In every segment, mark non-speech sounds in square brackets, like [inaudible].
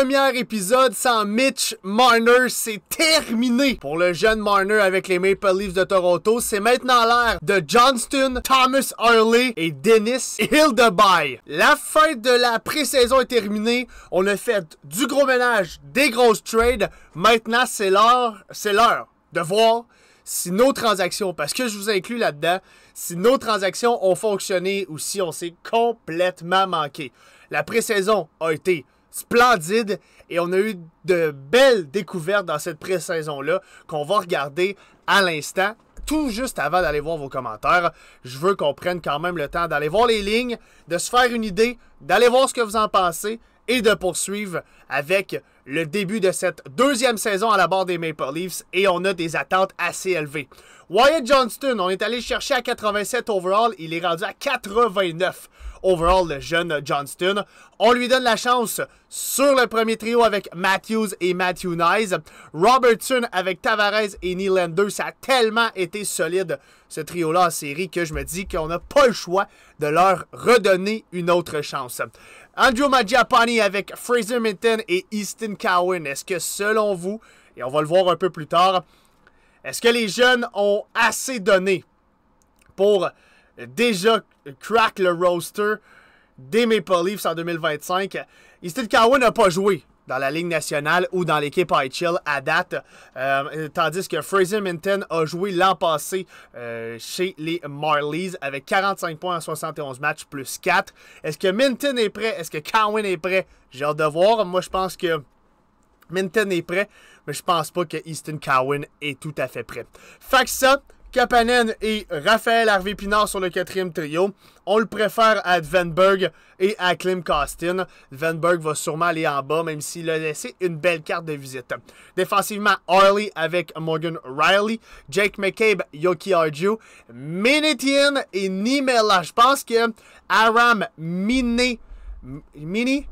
premier épisode sans Mitch Marner. C'est terminé pour le jeune Marner avec les Maple Leafs de Toronto. C'est maintenant l'heure de Johnston, Thomas Hurley et Dennis Hildeby. La fin de la pré-saison est terminée. On a fait du gros ménage, des grosses trades. Maintenant, c'est l'heure, c'est l'heure de voir si nos transactions, parce que je vous inclus là-dedans, si nos transactions ont fonctionné ou si on s'est complètement manqué. La pré-saison a été splendide et on a eu de belles découvertes dans cette pré-saison-là qu'on va regarder à l'instant. Tout juste avant d'aller voir vos commentaires, je veux qu'on prenne quand même le temps d'aller voir les lignes, de se faire une idée, d'aller voir ce que vous en pensez et de poursuivre avec le début de cette deuxième saison à la barre des Maple Leafs et on a des attentes assez élevées. Wyatt Johnston, on est allé chercher à 87 overall. Il est rendu à 89 overall, le jeune Johnston. On lui donne la chance sur le premier trio avec Matthews et Matthew Nice. Robertson avec Tavares et Nylander. Ça a tellement été solide, ce trio-là en série, que je me dis qu'on n'a pas le choix de leur redonner une autre chance. Andrew Magiapani avec Fraser Minton et Easton Cowan. Est-ce que selon vous, et on va le voir un peu plus tard, est-ce que les jeunes ont assez donné pour déjà crack le roster des Maple Leafs en 2025? Easton Cowan n'a pas joué dans la Ligue nationale ou dans l'équipe Chill à date, euh, tandis que Fraser Minton a joué l'an passé euh, chez les Marlies avec 45 points en 71 matchs plus 4. Est-ce que Minton est prêt? Est-ce que Carwin est prêt? J'ai hâte de voir. Moi, je pense que Minton est prêt mais je pense pas que Easton Cowan est tout à fait prêt. Faxa, Kapanen et Raphaël Harvey Pinard sur le quatrième trio. On le préfère à Vanberg et à Klim Van Vanberg va sûrement aller en bas, même s'il a laissé une belle carte de visite. Défensivement, Harley avec Morgan Riley, Jake McCabe, Yoki Arju, Minitian et Nimela. Je pense que Aram mini Mini,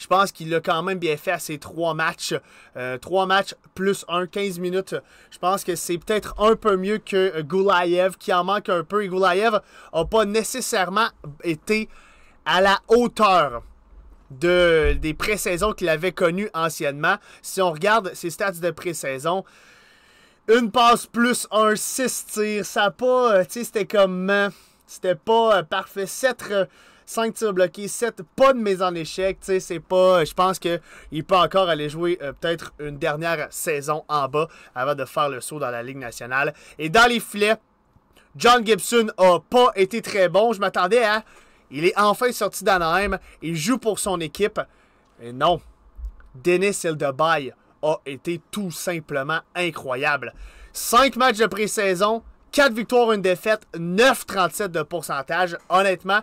je pense qu'il l'a quand même bien fait à ses trois matchs. Euh, trois matchs plus un, 15 minutes. Je pense que c'est peut-être un peu mieux que Goulayev, qui en manque un peu. Et Goulayev n'a pas nécessairement été à la hauteur de, des présaisons qu'il avait connues anciennement. Si on regarde ses stats de présaison une passe plus un 6 tirs. Ça pas. Euh, tu sais, c'était comme. Euh, c'était pas parfait. 7, 5 tirs bloqués, 7 pas de mise en échec. c'est pas. Je pense qu'il peut encore aller jouer euh, peut-être une dernière saison en bas avant de faire le saut dans la Ligue nationale. Et dans les filets, John Gibson a pas été très bon. Je m'attendais à. Il est enfin sorti d'Anaheim. Il joue pour son équipe. Et non. Dennis Hildebaye a été tout simplement incroyable. 5 matchs de pré-saison, 4 victoires, une défaite, 9,37 de pourcentage. Honnêtement,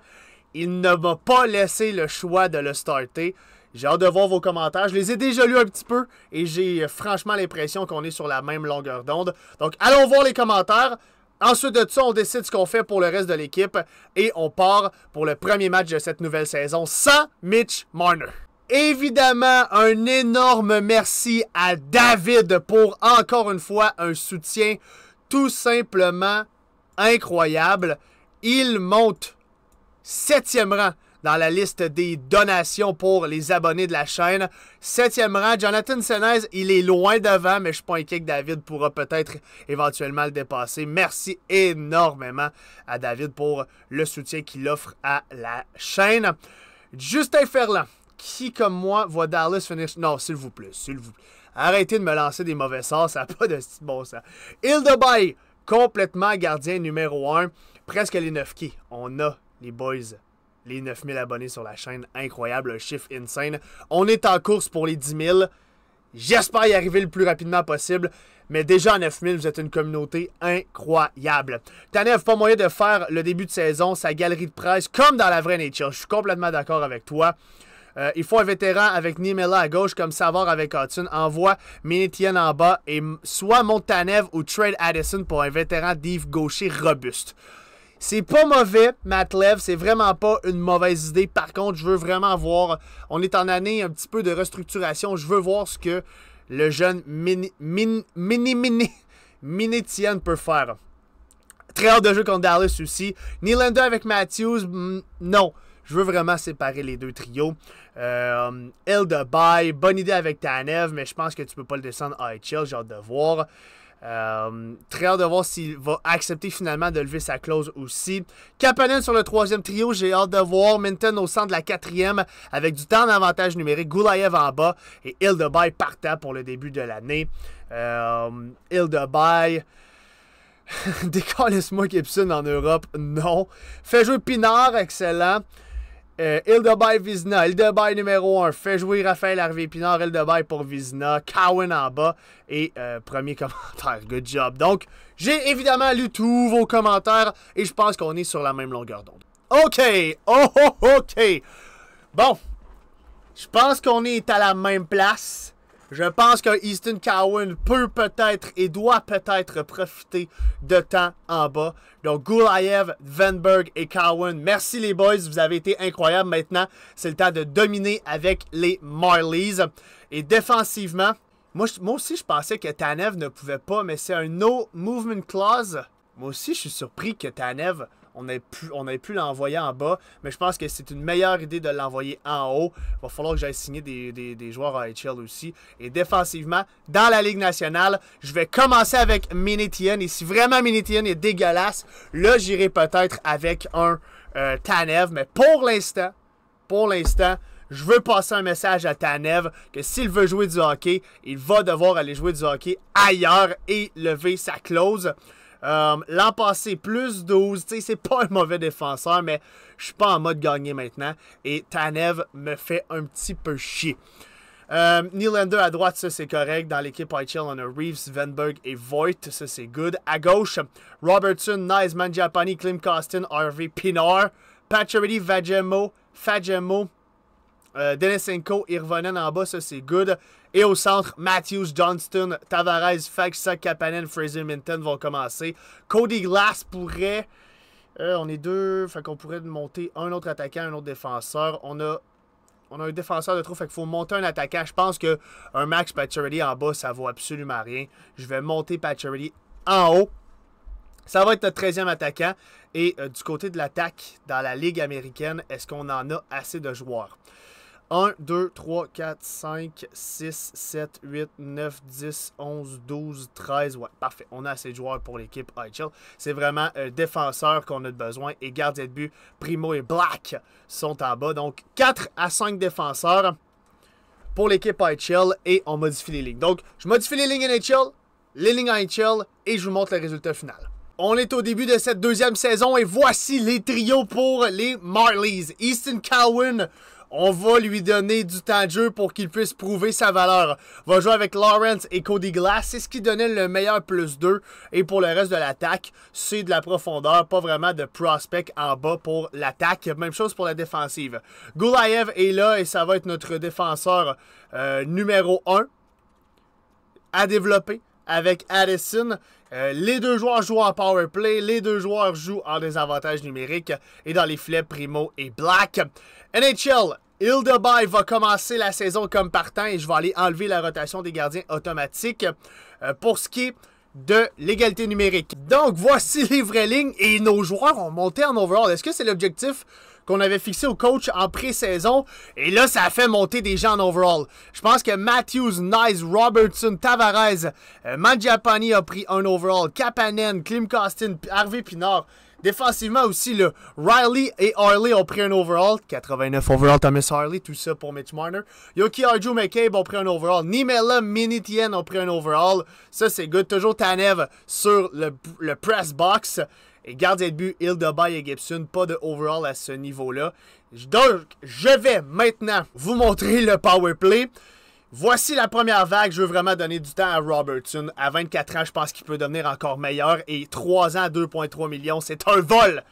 il ne m'a pas laissé le choix de le starter. J'ai hâte de voir vos commentaires. Je les ai déjà lus un petit peu et j'ai euh, franchement l'impression qu'on est sur la même longueur d'onde. Donc, allons voir les commentaires. Ensuite de ça, on décide ce qu'on fait pour le reste de l'équipe et on part pour le premier match de cette nouvelle saison sans Mitch Marner. Évidemment, un énorme merci à David pour encore une fois un soutien tout simplement incroyable. Il monte septième rang dans la liste des donations pour les abonnés de la chaîne. Septième rang, Jonathan Senez, il est loin devant, mais je suis pas inquiet que David pourra peut-être éventuellement le dépasser. Merci énormément à David pour le soutien qu'il offre à la chaîne. Justin Ferland, qui comme moi voit Dallas finir... Non, s'il vous plaît, s'il vous plaît. Arrêtez de me lancer des mauvais sorts, ça n'a pas de bon sens. Hildebaye, complètement gardien numéro 1. Presque les 9 qui. On a les boys, les 9000 abonnés sur la chaîne, incroyable, un chiffre insane. On est en course pour les 10 000. J'espère y arriver le plus rapidement possible. Mais déjà à 9000, vous êtes une communauté incroyable. Tanev, pas moyen de faire le début de saison, sa galerie de presse, comme dans la vraie nature. Je suis complètement d'accord avec toi. Euh, il faut un vétéran avec Nimela à gauche, comme Savard avec Hudson. Envoie Minitian en bas et soit Montanev ou Trade Addison pour un vétéran d'iv gaucher robuste. C'est pas mauvais, Matlev, c'est vraiment pas une mauvaise idée. Par contre, je veux vraiment voir, on est en année un petit peu de restructuration, je veux voir ce que le jeune mini, mini, mini, mini, peut faire. Très hâte de jeu contre Dallas aussi. Nylander avec Matthews, non. Je veux vraiment séparer les deux trios. Euh, bonne idée avec Tanev, mais je pense que tu peux pas le descendre à HL, j'ai hâte de voir. Euh, très hâte de voir s'il va accepter finalement de lever sa clause aussi. Kapanen sur le troisième trio, j'ai hâte de voir. Minton au centre de la quatrième avec du temps d'avantage numérique. Goulayev en bas et Hildebay partant pour le début de l'année. Euh, décal, laisse moi Gibson en Europe, non. fait jouer Pinard, excellent. Euh, Vizna, Vizina. numéro 1. Fait jouer Raphaël Harvey Pinard. Hildebay pour visna, Cowen en bas. Et euh, premier [laughs] commentaire. Good job. Donc, j'ai évidemment lu tous vos commentaires et je pense qu'on est sur la même longueur d'onde. OK. Oh, oh, oh OK. Bon. Je pense qu'on est à la même place. Je pense que Easton Cowan peut peut-être et doit peut-être profiter de temps en bas. Donc, Goulayev, Vanberg et Cowan, merci les boys, vous avez été incroyables. Maintenant, c'est le temps de dominer avec les Marlies. Et défensivement, moi aussi, je pensais que Tanev ne pouvait pas, mais c'est un no movement clause. Moi aussi, je suis surpris que Tanev on n'avait plus, l'envoyer en bas. Mais je pense que c'est une meilleure idée de l'envoyer en haut. Il va falloir que j'aille signer des, joueurs à HL aussi. Et défensivement, dans la Ligue nationale, je vais commencer avec Minitian. Et si vraiment Minitian est dégueulasse, là, j'irai peut-être avec un euh, Tanev. Mais pour l'instant, pour l'instant, je veux passer un message à Tanev que s'il veut jouer du hockey, il va devoir aller jouer du hockey ailleurs et lever sa clause. Euh, l'an passé, plus 12. c'est pas un mauvais défenseur, mais je suis pas en mode gagner maintenant. Et Tanev me fait un petit peu chier. Euh, à droite, ça c'est correct. Dans l'équipe IHL, on a Reeves, Venberg et Voigt, ça c'est good. À gauche, Robertson, Nice, Manjapani, Klim Costin, Harvey, Pinar, Pacioretty, Vajemo Fajemo euh, Denisenko, Irvonen en bas, ça c'est good. Et au centre, Matthews, Johnston, Tavares, Faxa, Kapanen, Fraser Minton vont commencer. Cody Glass pourrait. Euh, on est deux, fait qu'on pourrait monter un autre attaquant, un autre défenseur. On a, on a un défenseur de trop, fait qu'il faut monter un attaquant. Je pense que un Max Pacioretty en bas, ça vaut absolument rien. Je vais monter Pacioretty en haut. Ça va être notre 13e attaquant. Et euh, du côté de l'attaque, dans la Ligue américaine, est-ce qu'on en a assez de joueurs? 1, 2, 3, 4, 5, 6, 7, 8, 9, 10, 11, 12, 13. Ouais, parfait. On a assez de joueurs pour l'équipe HL. C'est vraiment défenseurs défenseur qu'on a besoin. Et gardien de but, Primo et Black sont en bas. Donc, 4 à 5 défenseurs pour l'équipe HL. et on modifie les lignes. Donc, je modifie les lignes HL. les lignes HL et je vous montre le résultat final. On est au début de cette deuxième saison et voici les trios pour les Marlies. Easton Cowan on va lui donner du temps de jeu pour qu'il puisse prouver sa valeur. Va jouer avec Lawrence et Cody Glass. C'est ce qui donnait le meilleur plus 2. Et pour le reste de l'attaque, c'est de la profondeur, pas vraiment de prospect en bas pour l'attaque. Même chose pour la défensive. Gulaev est là et ça va être notre défenseur euh, numéro 1 à développer avec Addison. Euh, les deux joueurs jouent en power play, les deux joueurs jouent en désavantage numérique et dans les filets Primo et Black. NHL, Hildebay va commencer la saison comme partant et je vais aller enlever la rotation des gardiens automatiques euh, pour ce qui est de l'égalité numérique. Donc voici les vraies lignes et nos joueurs ont monté en overall. Est-ce que c'est l'objectif qu'on avait fixé au coach en pré-saison? Et là, ça a fait monter des gens en overall. Je pense que Matthews, Nice, Robertson, Tavares, euh, Manjapani a pris un overall, Kapanen, Klim Kostin, Harvey Pinard. Défensivement aussi, le Riley et Harley ont pris un overall. 89 overall, Thomas Harley, tout ça pour Mitch Marner. Yoki Arju McCabe ont pris un overall. Nimela Minitien ont pris un overall. Ça, c'est good. Toujours Tanev sur le, le press box. Et gardien de but, Hildebay et Gibson, pas de overall à ce niveau-là. Donc, je vais maintenant vous montrer le power play. Voici la première vague. Je veux vraiment donner du temps à Robertson. À 24 ans, je pense qu'il peut devenir encore meilleur. Et 3 ans à 2,3 millions, c'est un vol!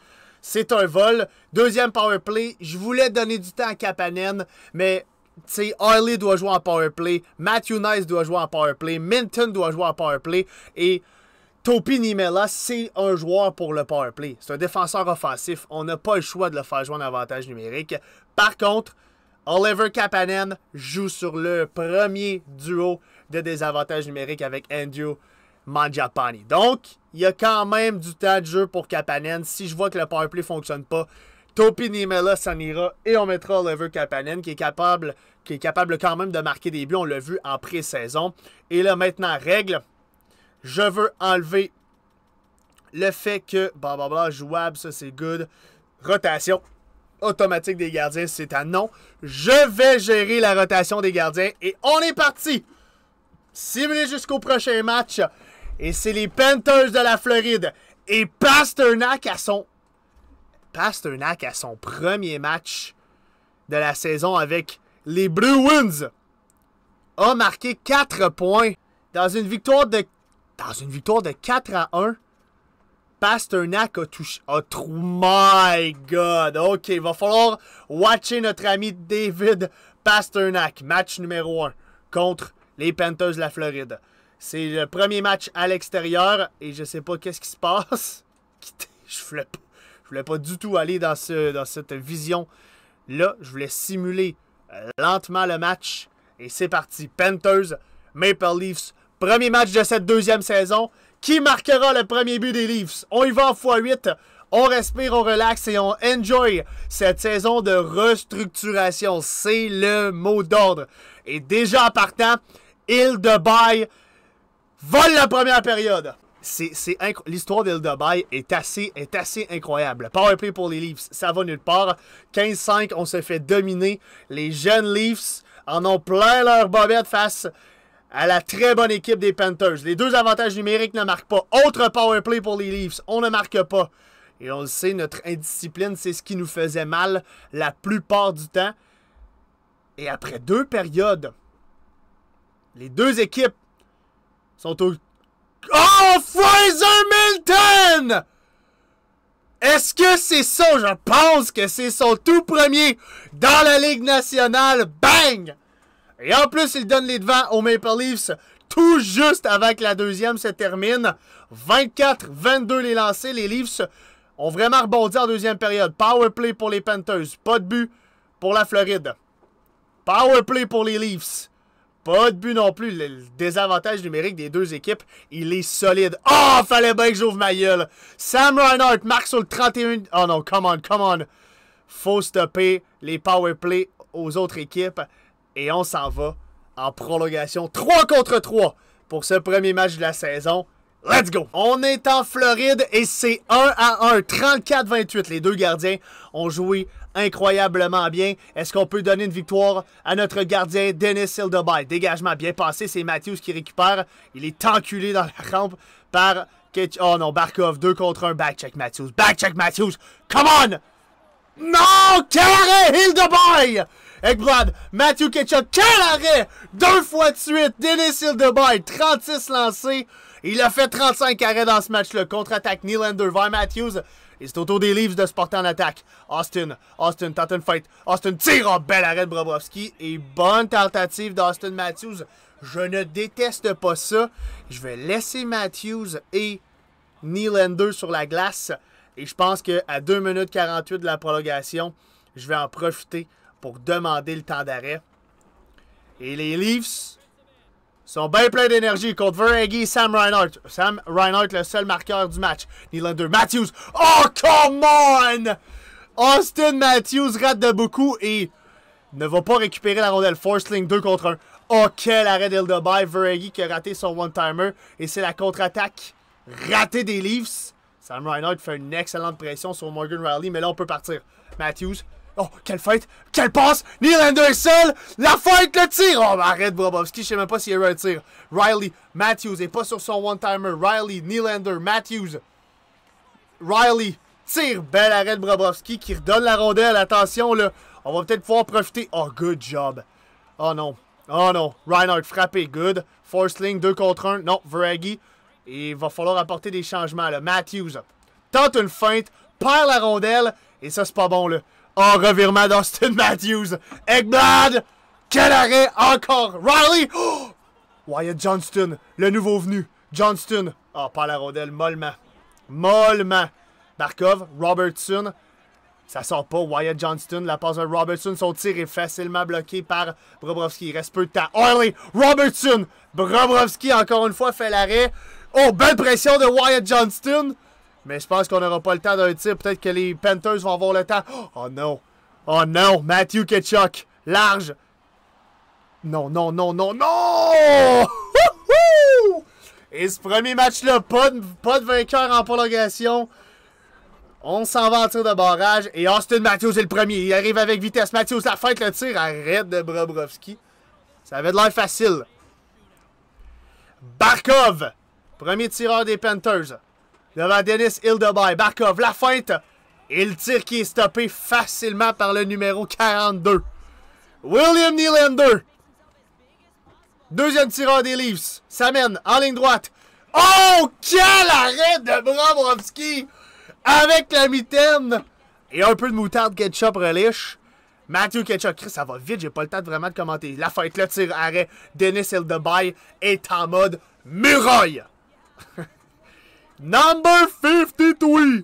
C'est un vol. Deuxième power play, je voulais donner du temps à Kapanen, mais tu sais, Harley doit jouer en play, Matthew Nice doit jouer en play, Minton doit jouer en play et Topi Nimela, c'est un joueur pour le powerplay. C'est un défenseur offensif. On n'a pas le choix de le faire jouer en avantage numérique. Par contre, Oliver Kapanen joue sur le premier duo de désavantage numérique avec Andrew Mangiapane. Donc, il y a quand même du temps de jeu pour Kapanen. Si je vois que le powerplay ne fonctionne pas, Topi Nimela s'en ira et on mettra Oliver Kapanen qui est capable, qui est capable quand même de marquer des buts. On l'a vu en pré-saison. Et là, maintenant, règle. Je veux enlever le fait que, blablabla, jouable, ça c'est good. Rotation automatique des gardiens. C'est un non. Je vais gérer la rotation des gardiens et on est parti. Simulé jusqu'au prochain match. Et c'est les Panthers de la Floride. Et Pasternak à son... à son premier match de la saison avec les Blue Bruins a marqué 4 points dans une victoire de dans une victoire de 4 à 1 Pasternak a touché. Oh, my God! OK, va falloir watcher notre ami David Pasternak. Match numéro 1 contre les Panthers de la Floride. C'est le premier match à l'extérieur et je sais pas qu'est-ce qui se passe. [laughs] je voulais pas, voulais pas du tout aller dans, ce, dans cette vision. Là, je voulais simuler euh, lentement le match. Et c'est parti. Panthers, Maple Leafs. Premier match de cette deuxième saison. Qui marquera le premier but des Leafs? On y va en x8. On respire, on relaxe et on enjoy cette saison de restructuration. C'est le mot d'ordre. Et déjà en partant, Bay vole la première période. C'est, L'histoire d'Ildebay est assez, est assez incroyable. Powerplay pour les Leafs, ça va nulle part. 15-5, on se fait dominer. Les jeunes Leafs en ont plein leur bobette face à la très bonne équipe des Panthers. Les deux avantages numériques ne marquent pas. Autre power play pour les Leafs, on ne marque pas. Et on le sait, notre indiscipline, c'est ce qui nous faisait mal la plupart du temps. Et après deux périodes, les deux équipes sont au... Oh, Fraser Milton! Est-ce que c'est ça? Je pense que c'est son tout premier dans la Ligue nationale. Bang! Et en plus, il donne les devants aux Maple Leafs tout juste avant que la deuxième se termine. 24-22 les lancés. Les Leafs ont vraiment rebondi en deuxième période. Power play pour les Panthers. Pas de but pour la Floride. Power play pour les Leafs. Pas de but non plus. Le désavantage numérique des deux équipes, il est solide. Oh, fallait bien que j'ouvre ma gueule. Sam Reinhardt marque sur le 31... Oh non, come on, come on. Faut stopper les power play aux autres équipes. Et on s'en va en prolongation 3 contre 3 pour ce premier match de la saison. Let's go! On est en Floride et c'est 1 à 1, 34-28. Les deux gardiens ont joué incroyablement bien. Est-ce qu'on peut donner une victoire à notre gardien Dennis Hildeboy? Dégagement bien passé, c'est Matthews qui récupère. Il est enculé dans la rampe par... Oh non, Barkov, 2 contre 1, backcheck Matthews, backcheck Matthews, come on! Non, carré Hildeboy! Ekblad, Matthew Ketchup, quel arrêt! Deux fois de suite, Dennis Hildeboy, 36 lancés. Il a fait 35 arrêts dans ce match-là. Contre-attaque Nylander vers Matthews. Et c'est autour des Leafs de se porter en attaque. Austin, Austin tente une fight. Austin tire. un bel arrêt de Brobovski. Et bonne tentative d'Austin Matthews. Je ne déteste pas ça. Je vais laisser Matthews et Nylander sur la glace. Et je pense qu'à 2 minutes 48 de la prolongation, je vais en profiter pour demander le temps d'arrêt. Et les Leafs sont bien pleins d'énergie contre et Sam Reinhardt. Sam Reinhardt, le seul marqueur du match. Nylander Matthews. Oh, come on! Austin Matthews rate de beaucoup et ne va pas récupérer la rondelle. Force Link 2 contre 1. Oh, quel arrêt d'Ildebay. qui a raté son one-timer. Et c'est la contre-attaque ratée des Leafs. Sam Reinhardt fait une excellente pression sur Morgan Riley, mais là, on peut partir. Matthews Oh, quelle fête! Quelle passe! Nylander est seul! La feinte le tir! Oh, arrête, Brobovski, je sais même pas s'il y a eu un tir. Riley, Matthews est pas sur son one-timer. Riley, Nylander, Matthews. Riley, tire! Belle arrête de qui redonne la rondelle. Attention, là. On va peut-être pouvoir profiter. Oh, good job. Oh non. Oh non. Reinhardt frappé, good. Forceling, 2 contre 1. Non, Vragi, il va falloir apporter des changements, là. Matthews tente une feinte, perd la rondelle. Et ça, c'est pas bon, là. Oh, revirement d'Austin Matthews. Eggblad! Quel arrêt encore! Riley! Oh! Wyatt Johnston, le nouveau venu. Johnston. Ah, oh, pas la rondelle, mollement. Mollement. Barkov, Robertson. Ça sort pas. Wyatt Johnston, la passe de Robertson. Son tir est facilement bloqué par Brobrovski, Il reste peu de temps. Riley, Robertson. Brobrovski encore une fois, fait l'arrêt. Oh, belle pression de Wyatt Johnston. Mais je pense qu'on n'aura pas le temps d'un tir. Peut-être que les Panthers vont avoir le temps. Oh non! Oh non! Matthew Ketchuk! Large! Non, non, non, non, non! Et ce premier match-là, pas de, vainqueur en prolongation. On s'en va en tir de barrage. Et Austin Matthews est le premier. Il arrive avec vitesse. Matthews, la fête, le tir. Arrête de Brobrovski. Ça avait de l'air facile. Barkov, premier tireur des Panthers devant Dennis Hildebay. Barkov, la feinte et le tir qui est stoppé facilement par le numéro 42. William Nylander. Deuxième tireur des Leafs. mène. en ligne droite. Oh, quel arrêt de Bromovski. avec la mitaine et un peu de moutarde ketchup relish. Matthew Ketchup, Chris, ça va vite, j'ai pas le temps vraiment de commenter. La feinte. le tir, arrêt, Dennis Hildebay est en mode muraille. [laughs] Number 53!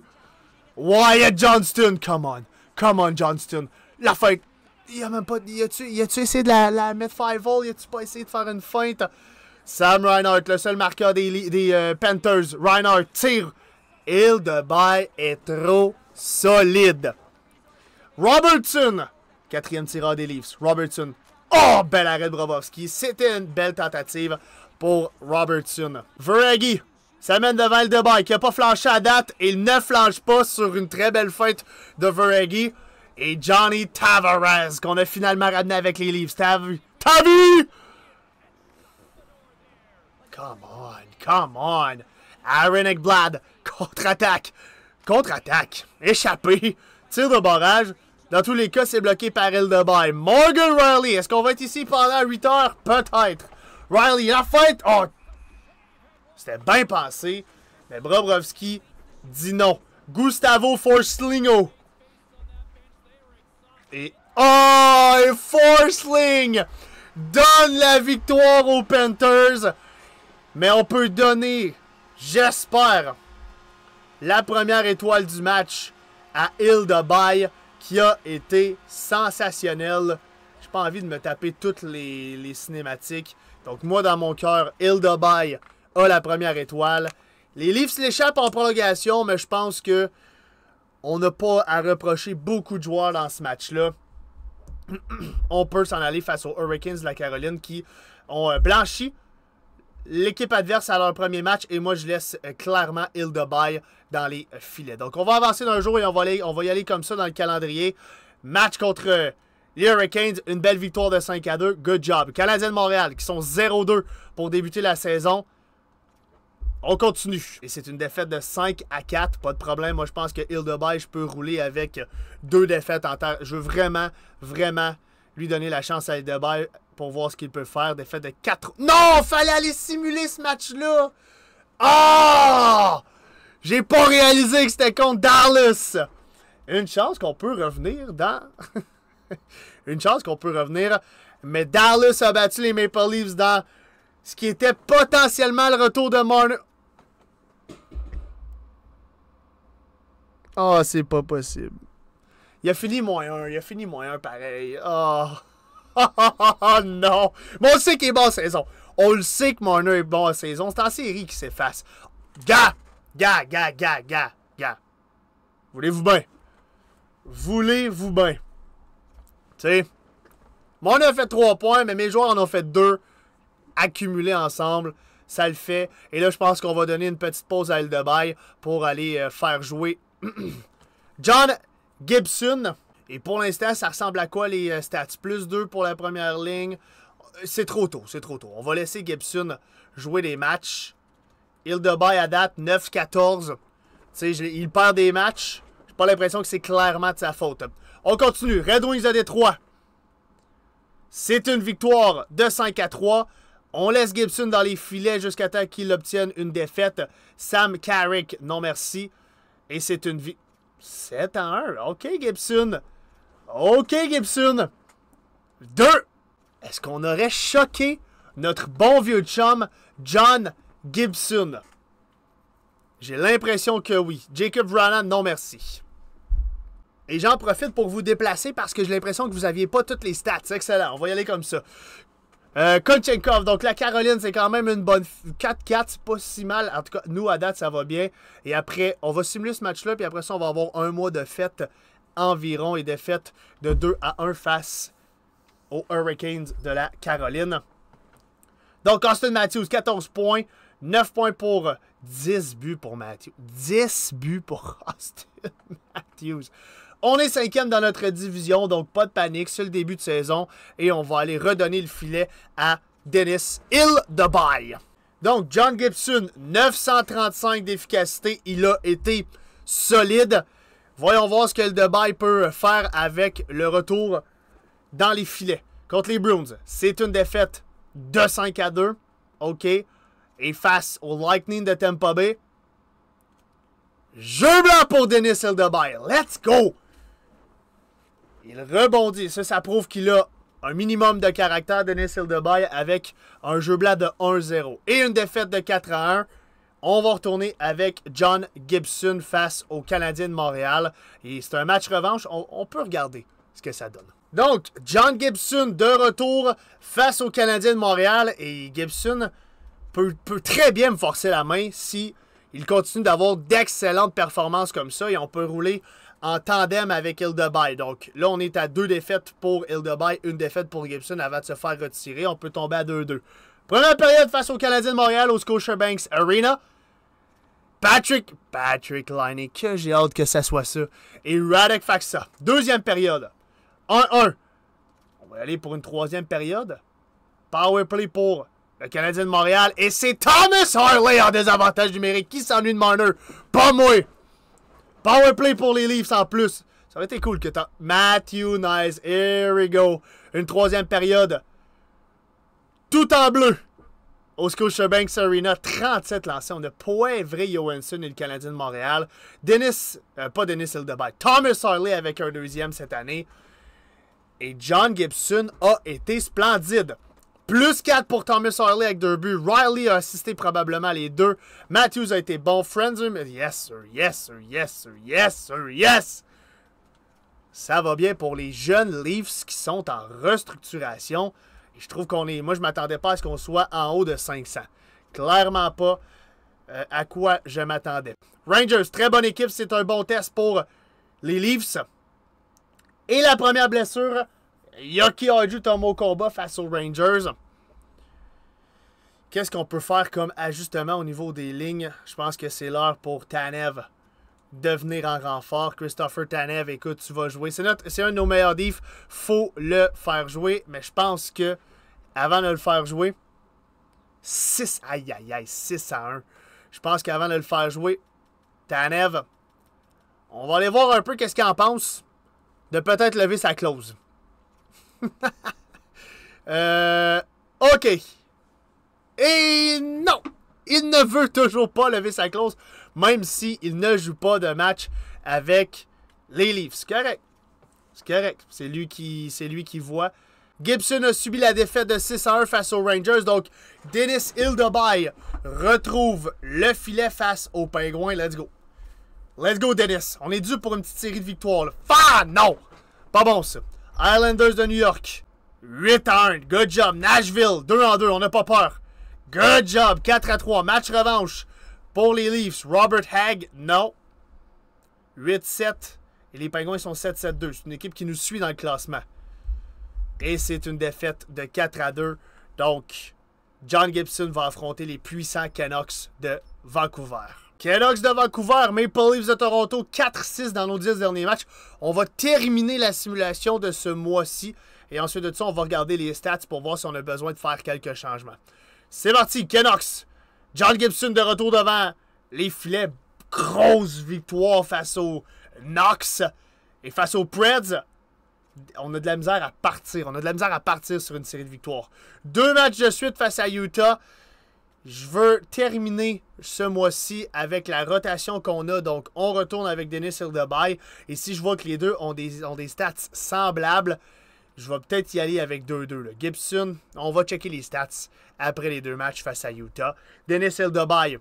Wyatt Johnston, come on. Come on, Johnston. La feinte, Il a même pas. Il a-tu, essayé de la, mettre five vols, Il a-tu pas essayé de faire une feinte? Sam Reinhardt, le seul marqueur des, euh, Panthers. Reinhardt tire. Hildeby est trop solide. Robertson, quatrième tireur des Leafs. Robertson. Oh, bel arrêt de Brobovski. C'était une belle tentative pour Robertson. Vraggy, ça mène devant le qui n'a pas flanché à date et ne flanche pas sur une très belle fête de Veregi. Et Johnny Tavares qu'on a finalement ramené avec les Leafs. T'as vu? Come on, come on. Aaron Ekblad, contre-attaque. Contre-attaque. Échappé. Tir de barrage. Dans tous les cas, c'est bloqué par El Morgan Riley, est-ce qu'on va être ici pendant 8 heures? Peut-être. Riley, la fête! Oh, c'était bien passé. Mais Brobrovski dit non. Gustavo Forslingo. Et. Oh! Et Forsling donne la victoire aux Panthers. Mais on peut donner, j'espère, la première étoile du match à Hildebaye qui a été sensationnel. J'ai pas envie de me taper toutes les, cinématiques. Donc moi dans mon cœur, Hildebaye a la première étoile. Les Leafs l'échappent en prolongation, mais je pense que on n'a pas à reprocher beaucoup de joueurs dans ce match-là. [clears throat] on peut s'en aller face aux Hurricanes de la Caroline qui ont euh, blanchi l'équipe adverse à leur premier match et moi je laisse euh, clairement Hildebaye dans les filets. Donc on va avancer d'un jour et on va, on va y aller comme ça dans le calendrier. Match contre euh, les Hurricanes, une belle victoire de 5 à 2. Good job. Canadiens de Montréal qui sont 0-2 pour débuter la saison. On continue. Et c'est une défaite de 5 à 4. Pas de problème. Moi, je pense que Hildebeil, je peux rouler avec deux défaites en terre. Je veux vraiment, vraiment lui donner la chance à Ildebay pour voir ce qu'il peut faire. Défaite de 4. Non! Fallait aller simuler ce match-là! Ah! Oh! J'ai pas réalisé que c'était contre Dallas! Une chance qu'on peut revenir dans. [laughs] Une chance qu'on peut revenir. Mais Dallas a battu les Maple Leafs dans ce qui était potentiellement le retour de Marner. Ah, c'est pas possible. Il a fini moins 1. Il a fini moins un, pareil. Oh. [laughs] non! Mais on le sait qu'il est bon en saison. On le sait que Marner est bon en saison. C'est en série qu'il s'efface. Gars! Gars, gars, gars, gars, gars. Voulez-vous bien? Voulez-vous bien? Tu sais, Marner a fait 3 points, mais mes joueurs en ont fait 2 accumulés ensemble. Ça le fait. Et là, je pense qu'on va donner une petite pause à bail pour aller euh, faire jouer [clears throat] John Gibson. Et pour l'instant, ça ressemble à quoi les euh, stats? Plus 2 pour la première ligne. C'est trop tôt, c'est trop tôt. On va laisser Gibson jouer des matchs. Il à date, 9-14. Il perd des matchs. J'ai pas l'impression que c'est clairement de sa faute. On continue. Red Wings à Détroit. C'est une victoire de 5 à 3. On laisse Gibson dans les filets jusqu'à temps qu'il obtienne une défaite. Sam Carrick, non merci. Et c'est une vie. 7 à 1. OK, Gibson. OK, Gibson. 2. Est-ce qu'on aurait choqué notre bon vieux chum John Gibson? J'ai l'impression que oui. Jacob Ronan, non merci. Et j'en profite pour vous déplacer parce que j'ai l'impression que vous n'aviez pas toutes les stats. Excellent, on va y aller comme ça. Euh, donc la Caroline, c'est quand même une bonne 4-4, pas si mal. En tout cas, nous, à date, ça va bien. Et après, on va simuler ce match-là, puis après ça, on va avoir un mois de fête environ et fêtes de 2 à 1 face aux Hurricanes de la Caroline. Donc, Austin Matthews, 14 points, 9 points pour 10 buts pour Matthews. 10 buts pour [laughs] Austin Matthews. On est cinquième dans notre division, donc pas de panique. C'est le début de saison et on va aller redonner le filet à Dennis Hill Donc, John Gibson, 935 d'efficacité. Il a été solide. Voyons voir ce que le peut faire avec le retour dans les filets. Contre les Bruins, c'est une défaite de 5 à 2. OK. Et face au Lightning de Tampa Bay, jeu blanc pour Dennis Hildebeil. Let's go! Il rebondit. Ça, ça prouve qu'il a un minimum de caractère, Denis Hildebye, avec un jeu blanc de 1-0 et une défaite de 4 1. On va retourner avec John Gibson face au Canadien de Montréal. Et c'est un match revanche. On, peut regarder ce que ça donne. Donc, John Gibson de retour face au Canadien de Montréal. Et Gibson peut, peut très bien me forcer la main si il continue d'avoir d'excellentes performances comme ça. Et on peut rouler en tandem avec Hildebay. Donc là, on est à deux défaites pour Hildebay, une défaite pour Gibson avant de se faire retirer. On peut tomber à 2-2. Première période face au Canadien de Montréal au Banks Arena. Patrick, Patrick Liney, que j'ai hâte que ça soit ça. Et Radek Faxa. Deuxième période. 1-1. On va aller pour une troisième période. Power play pour le Canadien de Montréal. Et c'est Thomas Harley en désavantage numérique qui s'ennuie de Marner. Pas moi. Powerplay pour les Leafs en plus. Ça aurait été cool que t'as... Matthew Nice, here we go. Une troisième période. Tout en bleu. Au Scotiabank Arena, 37 lancés. On a poivré Johansson et le Canadien de Montréal. Dennis, euh, pas Dennis Hildebert, Thomas Harley avec un deuxième cette année. Et John Gibson a été splendide. Plus 4 pour Thomas Harley avec deux buts. Riley a assisté probablement les deux. Matthews a été bon. Friends, yes, sir, yes, sir, yes, sir, yes, sir, yes! Ça va bien pour les jeunes Leafs qui sont en restructuration. je trouve qu'on est. Moi, je ne m'attendais pas à ce qu'on soit en haut de 500. Clairement pas euh, à quoi je m'attendais. Rangers, très bonne équipe. C'est un bon test pour les Leafs. Et la première blessure a Audrey tombe au combat face aux Rangers. Qu'est-ce qu'on peut faire comme ajustement au niveau des lignes? Je pense que c'est l'heure pour Tanev de venir en renfort. Christopher Tanev, écoute, tu vas jouer. C'est, notre, c'est un de nos meilleurs diffs. faut le faire jouer. Mais je pense que avant de le faire jouer, 6, 6 à 1. Je pense qu'avant de le faire jouer, Tanev, on va aller voir un peu qu'est-ce qu'il en pense de peut-être lever sa clause. [laughs] Euh, OK. Et non! Il ne veut toujours pas lever sa clause, même s'il il ne joue pas de match avec les Leafs. C'est correct. C'est correct. C'est lui, qui, lui qui voit. Gibson a subi la défaite de 6 à 1 face aux Rangers. Donc, Dennis Hildeby retrouve le filet face aux Pingouins. Let's go. Let's go, Dennis. On est dû pour une petite série de victoires. Non! Pas bon, ça. Islanders de New York. 8 1. Good job. Nashville, 2 2. On n'a pas peur. Good job. 4 3. Match revanche pour les Leafs. Robert Hag, non. 8-7. Et les Pingouins sont 7-7-2. C'est une équipe qui nous suit dans le classement. Et c'est une défaite de 4 2. Donc, John Gibson va affronter les puissants Canucks de Vancouver. Canucks de Vancouver, Maple Leafs de Toronto, 4-6 dans nos 10 derniers matchs. On va terminer la simulation de ce mois-ci. Et ensuite de ça, on va regarder les stats pour voir si on a besoin de faire quelques changements. C'est parti, Canucks. John Gibson de retour devant les filets. Grosse victoire face aux Knox et face aux Preds. On a de la misère à partir. On a de la misère à partir sur une série de victoires. Deux matchs de suite face à Utah. Je veux terminer ce mois-ci avec la rotation qu'on a. Donc, on retourne avec Dennis Hildebaye. Et si je vois que les deux ont des, ont des stats semblables, je vais peut-être y aller avec 2-2. Gibson, on va checker les stats après les deux matchs face à Utah. Dennis Hildebaye,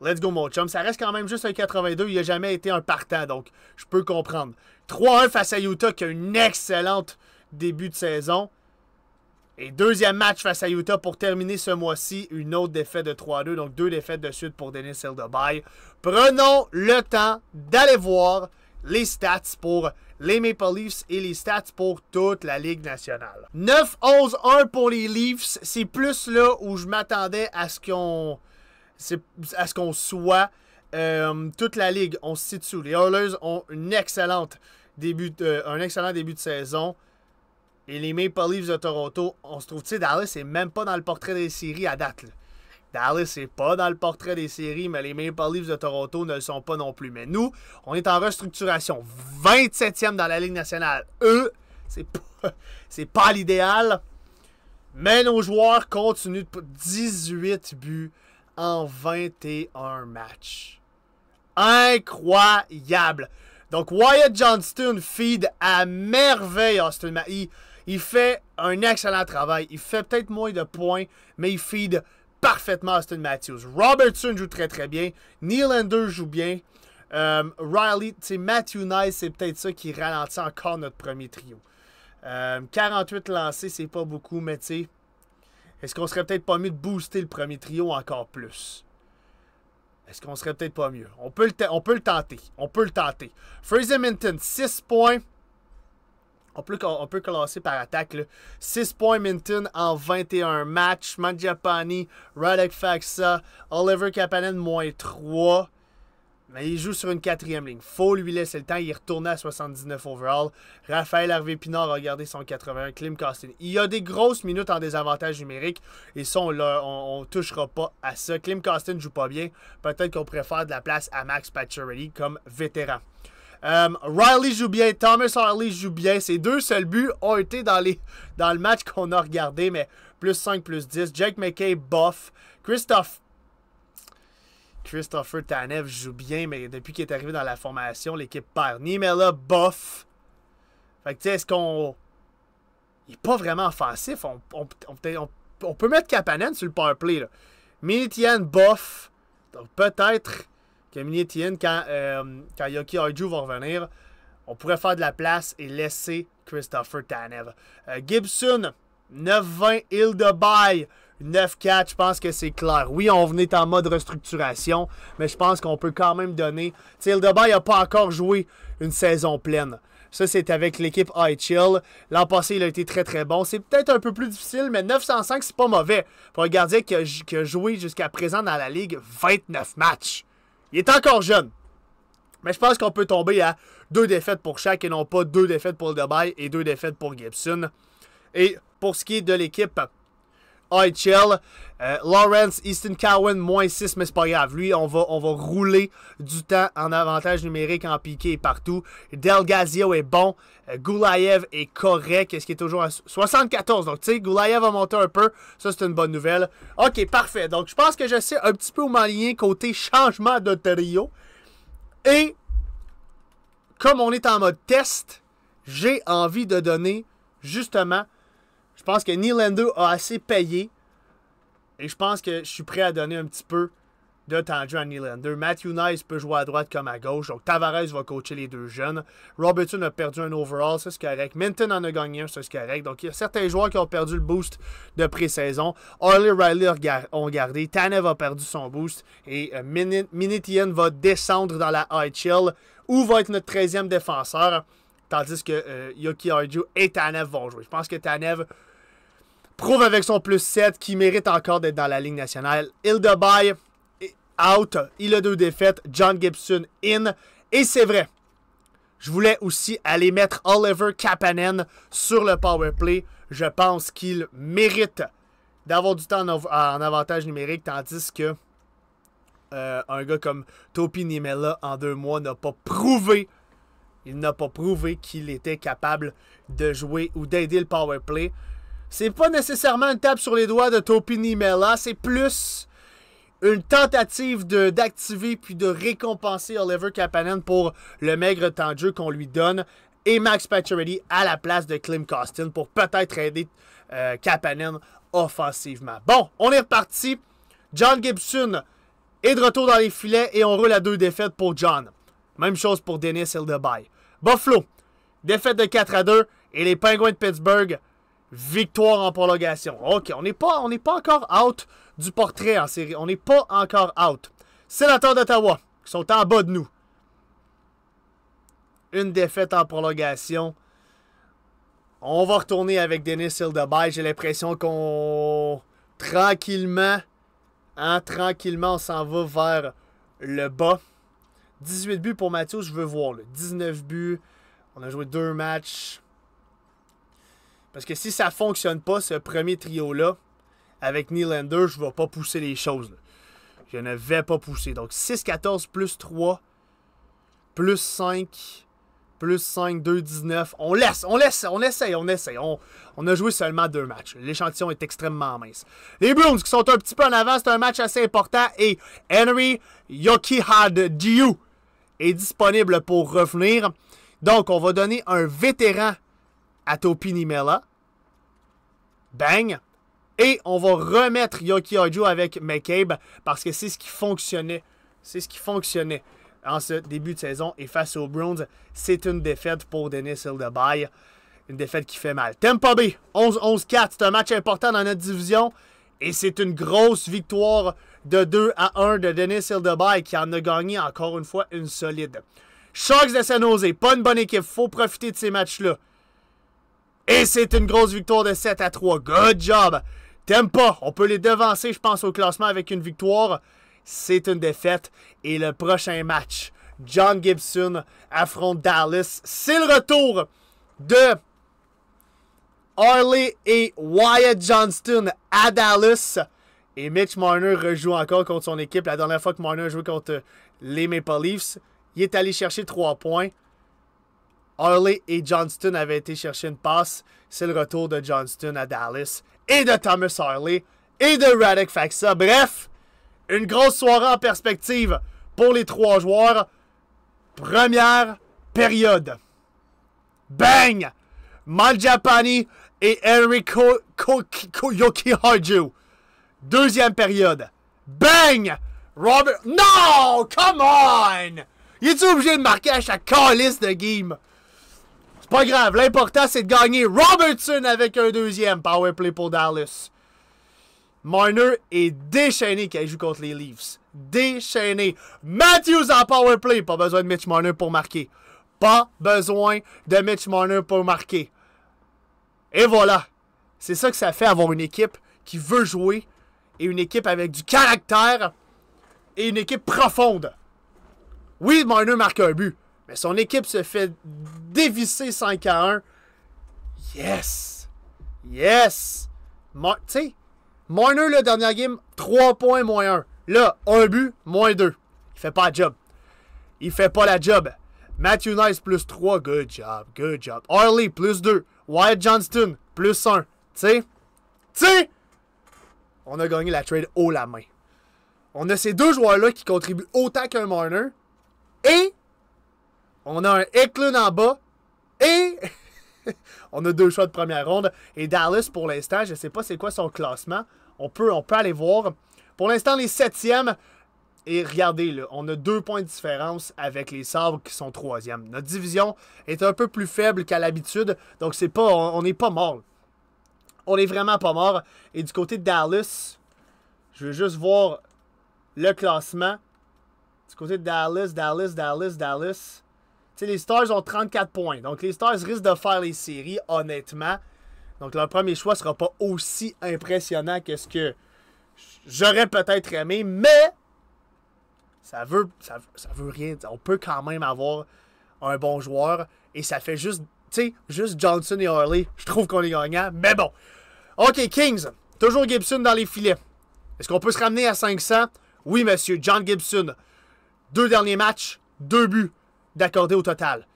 let's go mon chum. Ça reste quand même juste un 82. Il n'a jamais été un partant, donc je peux comprendre. 3-1 face à Utah qui a une excellente début de saison. Et deuxième match face à Utah pour terminer ce mois-ci, une autre défaite de 3-2, donc deux défaites de suite pour Dennis Hildebeil. Prenons le temps d'aller voir les stats pour les Maple Leafs et les stats pour toute la Ligue nationale. 9-11-1 pour les Leafs, c'est plus là où je m'attendais à ce qu'on à ce qu'on soit euh, toute la Ligue. On se situe. Les Oilers ont une excellente début un excellent début de saison et les Maple Leafs de Toronto, on se trouve, tu sais, Dallas n'est même pas dans le portrait des séries à date. Dallas n'est pas dans le portrait des séries, mais les Maple Leafs de Toronto ne le sont pas non plus. Mais nous, on est en restructuration. 27e dans la Ligue nationale. Eux, c'est pas, [laughs] pas l'idéal. Mais nos joueurs continuent de 18 buts en 21 matchs. Incroyable! Donc Wyatt Johnston feed à merveille Austin Mahi. Il fait un excellent travail. Il fait peut-être moins de points, mais il feed parfaitement Austin Matthews. Robertson joue très très bien. Nylander joue bien. Euh, Riley, Matthew Nice, c'est peut-être ça qui ralentit encore notre premier trio. 48 euh, lancés, c'est pas beaucoup, mais tu est-ce qu'on serait peut-être pas mieux de booster le premier trio encore plus? Est-ce qu'on serait peut-être pas mieux? On peut, le on peut le tenter. On peut le tenter. Fraser Minton, 6 points. On peut, classer par attaque. 6 points Minton en 21 matchs. Mangiapane, Radek Faxa, Oliver Kapanen moins 3. Mais il joue sur une quatrième ligne. Faut lui laisser le temps. Il est à 79 overall. Raphaël harvey Pinard a gardé son 81. Klim Costin. Il a des grosses minutes en désavantage numérique. Et ça, on ne touchera pas à ça. Klim ne joue pas bien. Peut-être qu'on préfère de la place à Max Pacioretty comme vétéran. Euh, Riley joue bien, Thomas Harley joue bien. Ces deux seuls buts ont été dans, dans le match qu'on a regardé, mais plus 5, plus 10. Jake McKay, bof. Christophe Christopher Tanev joue bien, mais depuis qu'il est arrivé dans la formation, l'équipe perd. Nimela, bof. Fait que, tu sais, est-ce qu'on. Il n'est pas vraiment offensif. On, peut mettre Kapanen sur le powerplay, play. Militian, bof. Donc, peut-être Camille Tien, quand, euh, quand Yoki Aiju va revenir, on pourrait faire de la place et laisser Christopher Tanev. Euh, Gibson, 9-20, île de 9-4, je pense que c'est clair. Oui, on venait en mode restructuration, mais je pense qu'on peut quand même donner. Tu sais, n'a pas encore joué une saison pleine. Ça, c'est avec l'équipe High Chill. L'an passé, il a été très très bon. C'est peut-être un peu plus difficile, mais 905, c'est pas mauvais. Pour un gardien qui a joué jusqu'à présent dans la Ligue 29 matchs. Il est encore jeune. Mais je pense qu'on peut tomber à deux défaites pour chaque et non pas deux défaites pour Dubai et deux défaites pour Gibson. Et pour ce qui est de l'équipe IHL, euh, Lawrence Easton Cowan, moins 6, mais c'est pas grave. Lui, on va, on va rouler du temps en avantage numérique, en piqué et partout. Del Gazio est bon. Euh, Goulayev est correct. quest ce qui est toujours à 74? Donc, tu sais, Goulayev a monté un peu. Ça, c'est une bonne nouvelle. OK, parfait. Donc, je pense que je sais un petit peu où m'aligner côté changement de trio. Et, comme on est en mode test, j'ai envie de donner, justement, je pense que Nylander a assez payé. Et je pense que je suis prêt à donner un petit peu de tant Nylander. Matthew Nice peut jouer à droite comme à gauche. Donc Tavares va coacher les deux jeunes. Robertson a perdu un overall, ça c'est correct. Minton en a gagné un, ça c'est correct. Donc il y a certains joueurs qui ont perdu le boost de pré-saison. Harley Riley ont gardé. Tanev a perdu son boost. Et euh, va descendre dans la chill où va être notre 13e défenseur. Tandis que euh, Yuki Yoki Arju et Tanev vont jouer. Je pense que Tanev prouve avec son plus 7 qu'il mérite encore d'être dans la Ligue nationale. Il Ildebaye out. Il a deux défaites. John Gibson in. Et c'est vrai. Je voulais aussi aller mettre Oliver Kapanen sur le power play. Je pense qu'il mérite d'avoir du temps en, avantage numérique, tandis que euh, un gars comme Topi Nimela en deux mois n'a pas prouvé. Il n'a pas prouvé qu'il était capable de jouer ou d'aider le power play. C'est pas nécessairement une tape sur les doigts de Topi Nimela, c'est plus une tentative d'activer puis de récompenser Oliver Kapanen pour le maigre temps de jeu qu'on lui donne et Max Pacioretty à la place de Klim Costin pour peut-être aider euh, Kapanen offensivement. Bon, on est reparti. John Gibson est de retour dans les filets et on roule à deux défaites pour John. Même chose pour Dennis Hildebay. Buffalo, défaite de 4 à 2 et les Penguins de Pittsburgh, victoire en prolongation. OK, on n'est pas, pas encore out du portrait en série. On n'est pas encore out. Sénateurs d'Ottawa, qui sont en bas de nous. Une défaite en prolongation. On va retourner avec Dennis Hildebay. J'ai l'impression qu'on... Tranquillement, hein, tranquillement, on s'en va vers le bas. 18 buts pour Mathieu, je veux voir. le 19 buts. On a joué deux matchs. Parce que si ça fonctionne pas, ce premier trio-là, avec Nylander, je ne vais pas pousser les choses. Je ne vais pas pousser. Donc 6-14 plus 3, plus 5, plus 5, 2, 19. On laisse, on laisse, on essaye, on essaye. On, a joué seulement deux matchs. L'échantillon est extrêmement mince. Les Bruins qui sont un petit peu en avant. c'est un match assez important. Et Henry Yokihad Diou est disponible pour revenir. Donc, on va donner un vétéran à Topinimela. Bang! Et on va remettre Yoki Ojo avec McCabe parce que c'est ce qui fonctionnait. C'est ce qui fonctionnait en ce début de saison. Et face aux Browns, c'est une défaite pour Dennis Hildebaye. Une défaite qui fait mal. Tampa Bay, 11-4. C'est un match important dans notre division. Et c'est une grosse victoire de 2 à 1 de Dennis Hildebaye qui en a gagné encore une fois une solide. Sharks de San Jose, pas une bonne équipe. Faut profiter de ces matchs-là. Et c'est une grosse victoire de 7 à 3. Good job pas. on peut les devancer, je pense, au classement avec une victoire. C'est une défaite. Et le prochain match, John Gibson affronte Dallas. C'est le retour de Harley et Wyatt Johnston à Dallas. Et Mitch Marner rejoue encore contre son équipe. La dernière fois que Marner a joué contre les Maple Leafs, il est allé chercher trois points. Harley et Johnston avaient été chercher une passe. C'est le retour de Johnston à Dallas et de Thomas Harley et de Radic Faxa. Bref, une grosse soirée en perspective pour les trois joueurs. Première période. Bang! Maljapani et Enrico Haju. Deuxième période. Bang! Robert... Non! Come on! Il est obligé de marquer à chaque calice de game? Pas grave, l'important c'est de gagner Robertson avec un deuxième power play pour Dallas. Marner est déchaîné quand il joue contre les Leafs. Déchaîné. Matthews en power Pas besoin de Mitch Marner pour marquer. Pas besoin de Mitch Marner pour marquer. Et voilà. C'est ça que ça fait avoir une équipe qui veut jouer et une équipe avec du caractère et une équipe profonde. Oui, Marner marque un but. Mais son équipe se fait dévisser 5 à 1. Yes! Yes! Tu sais, Marner, le dernier game, 3 points moins 1. Là, 1 but, moins 2. Il fait pas la job. Il fait pas la job. Matthew Nice, plus 3. Good job, good job. Harley, plus 2. Wyatt Johnston, plus 1. Tu sais? Tu sais? On a gagné la trade haut la main. On a ces deux joueurs-là qui contribuent autant qu'un Marner. Et on a un Eklund en bas et [laughs] on a deux choix de première ronde. Et Dallas, pour l'instant, je ne sais pas c'est quoi son classement. On peut, on peut aller voir. Pour l'instant, les septièmes. Et regardez, là, on a deux points de différence avec les sabres qui sont troisièmes. Notre division est un peu plus faible qu'à l'habitude, donc c'est pas, on n'est pas mort. On est vraiment pas mort. Et du côté de Dallas, je veux juste voir le classement. Du côté de Dallas, Dallas, Dallas, Dallas les Stars ont 34 points. Donc, les Stars risquent de faire les séries, honnêtement. Donc, leur premier choix ne sera pas aussi impressionnant que ce que j'aurais peut-être aimé, mais ça veut, ça, veut rien. On peut quand même avoir un bon joueur et ça fait juste, tu sais, juste Johnson et Harley. Je trouve qu'on est gagnant, mais bon. OK, Kings, toujours Gibson dans les filets. Est-ce qu'on peut se ramener à 500? Oui, monsieur, John Gibson. Deux derniers matchs, deux buts d'accorder au total.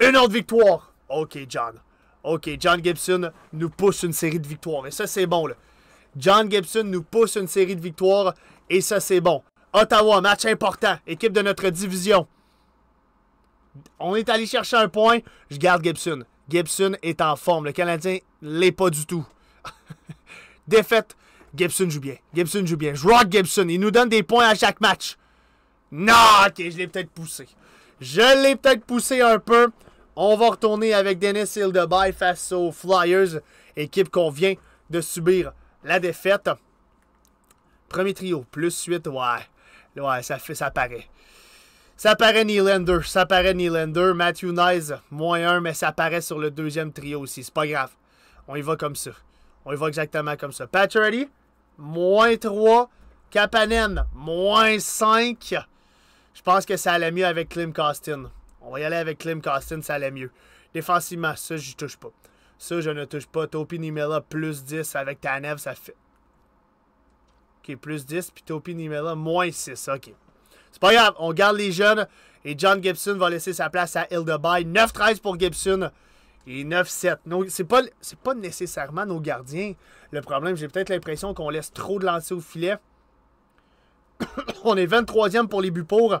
Une autre victoire. OK, John. OK, John Gibson nous pousse une série de victoires. Et ça, c'est bon. John Gibson nous pousse une série de victoires. Et ça, c'est bon. Ottawa, match important. Équipe de notre division. On est allé chercher un point. Je garde Gibson. Gibson est en forme. Le Canadien l'est pas du tout. [laughs] Défaite. Gibson joue bien. Gibson joue bien. Je rock Gibson. Il nous donne des points à chaque match. Non, ok, je l'ai peut-être poussé. Je l'ai peut-être poussé un peu. On va retourner avec Dennis Hildeby face aux Flyers, équipe qu'on vient de subir la défaite. Premier trio, plus 8. ouais. Ouais, ça, fait, ça paraît. Ça paraît Nylander, ça paraît Nylander. Matthew Nice, moins 1. mais ça paraît sur le deuxième trio aussi. C'est pas grave. On y va comme ça. On y va exactement comme ça. Patrick, moins 3. Kapanen, moins 5. Je pense que ça allait mieux avec Clem Costin. On va y aller avec Clem Costin, ça allait mieux. Défensivement, ça, je touche pas. Ça, je ne touche pas. Topi Nimela, plus 10 avec Tanev, ça fait. Ok, plus 10, puis Topi Nimela, moins 6. Ok. C'est pas grave, on garde les jeunes. Et John Gibson va laisser sa place à Hildebay. 9-13 pour Gibson et 9-7. C'est pas, pas nécessairement nos gardiens le problème. J'ai peut-être l'impression qu'on laisse trop de lancers au filet. [coughs] on est 23e pour les buts pour.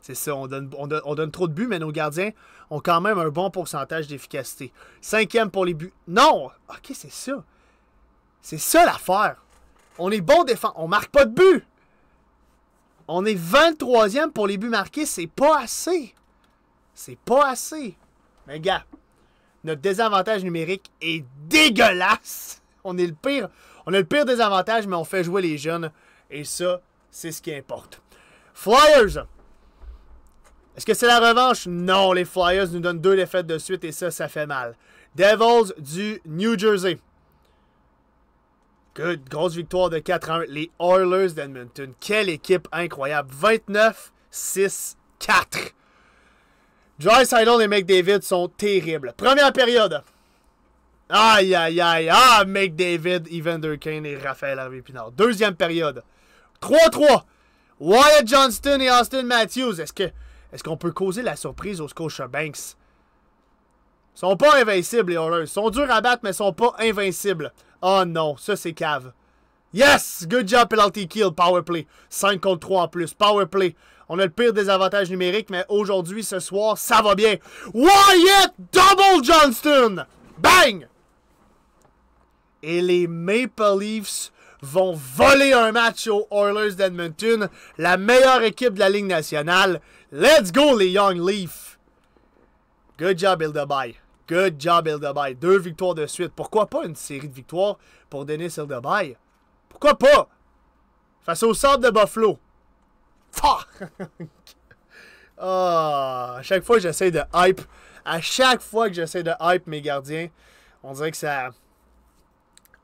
C'est ça, on donne, on, trop de buts, mais nos gardiens ont quand même un bon pourcentage d'efficacité. Cinquième pour les buts. Non! OK, c'est ça. C'est ça l'affaire. On est bon défense. On marque pas de but. On est 23e pour les buts marqués. C'est pas assez. C'est pas assez. Mais gars, notre désavantage numérique est dégueulasse. [laughs] On est le pire. On a le pire désavantage, mais on fait jouer les jeunes. Et ça, c'est ce qui importe. Flyers! Est-ce que c'est la revanche? Non, les Flyers nous donnent deux défaites de suite et ça, ça fait mal. Devils du New Jersey. Good. Grosse victoire de 4-1. Les Oilers d'Edmonton. Quelle équipe incroyable. 29-6-4. Dry Sidon et McDavid sont terribles. Première période. Aïe, aïe, aïe. Ah, McDavid, Evander Kane et Raphaël Harvey Deuxième période. 3-3. Wyatt Johnston et Austin Matthews. Est-ce est-ce qu'on peut causer la surprise aux Banks? Ils sont pas invincibles, les Ils sont durs à battre, mais ils sont pas invincibles. Oh non, ça c'est cave. Yes! Good job, penalty kill, power play. 5 contre 3 en plus, power play. On a le pire des avantages numériques, mais aujourd'hui, ce soir, ça va bien. Wyatt Double Johnston! Bang! Et les Maple Leafs vont voler un match aux Oilers d'Edmonton, la meilleure équipe de la Ligue nationale. Let's go, les Young Leafs! Good job, Hildebay. Good job, Hildebay. Deux victoires de suite. Pourquoi pas une série de victoires pour Denis Hildebay? Pourquoi pas? Face au centre de Buffalo. Fuck! [laughs] Ah, à chaque fois que j'essaie de hype, à chaque fois que j'essaie de hype mes gardiens, on dirait que ça.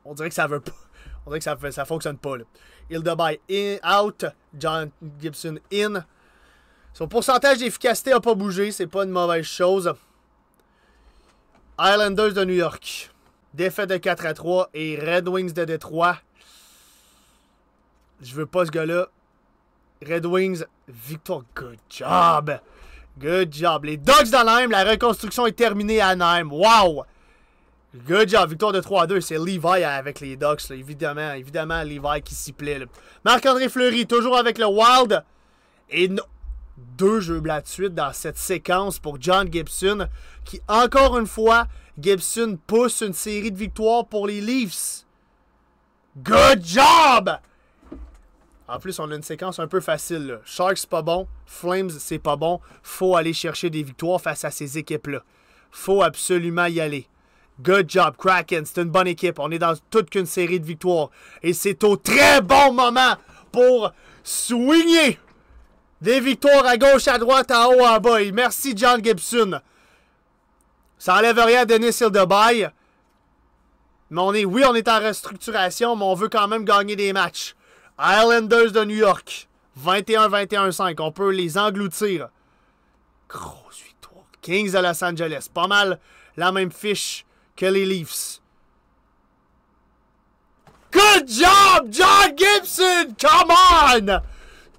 On dirait que ça veut pas. On dirait que ça, ça fonctionne pas. Hildeby in, out. John Gibson in. Son pourcentage d'efficacité n'a pas bougé. C'est pas une mauvaise chose. Islanders de New York. Défaite de 4 à 3 et Red Wings de Détroit. Je veux pas ce gars-là. Red Wings, victoire. Good job. Good job. Les Ducks d'Anaheim, la reconstruction est terminée à Anaheim. Wow! Good job, victoire de 3 à 2. C'est Levi avec les Ducks, évidemment. Évidemment, Levi qui s'y plaît. Marc-André Fleury, toujours avec le Wild. Et deux jeux là de suite dans cette séquence pour John Gibson, qui, encore une fois, Gibson pousse une série de victoires pour les Leafs. Good job! En plus, on a une séquence un peu facile. Là. Sharks, pas bon. Flames, c'est pas bon. Faut aller chercher des victoires face à ces équipes-là. Faut absolument y aller. Good job, Kraken. C'est une bonne équipe. On est dans toute une série de victoires. Et c'est au très bon moment pour swinguer des victoires à gauche, à droite, à haut, à bas. merci, John Gibson. Ça enlève rien à Denis Hildebaye. Mais on est, oui, on est en restructuration, mais on veut quand même gagner des matchs. Islanders de New York, 21-21-5. On peut les engloutir. Grosse victoire. Kings de Los Angeles, pas mal la même fiche Kelly Leafs. Good job, John Gibson! Come on!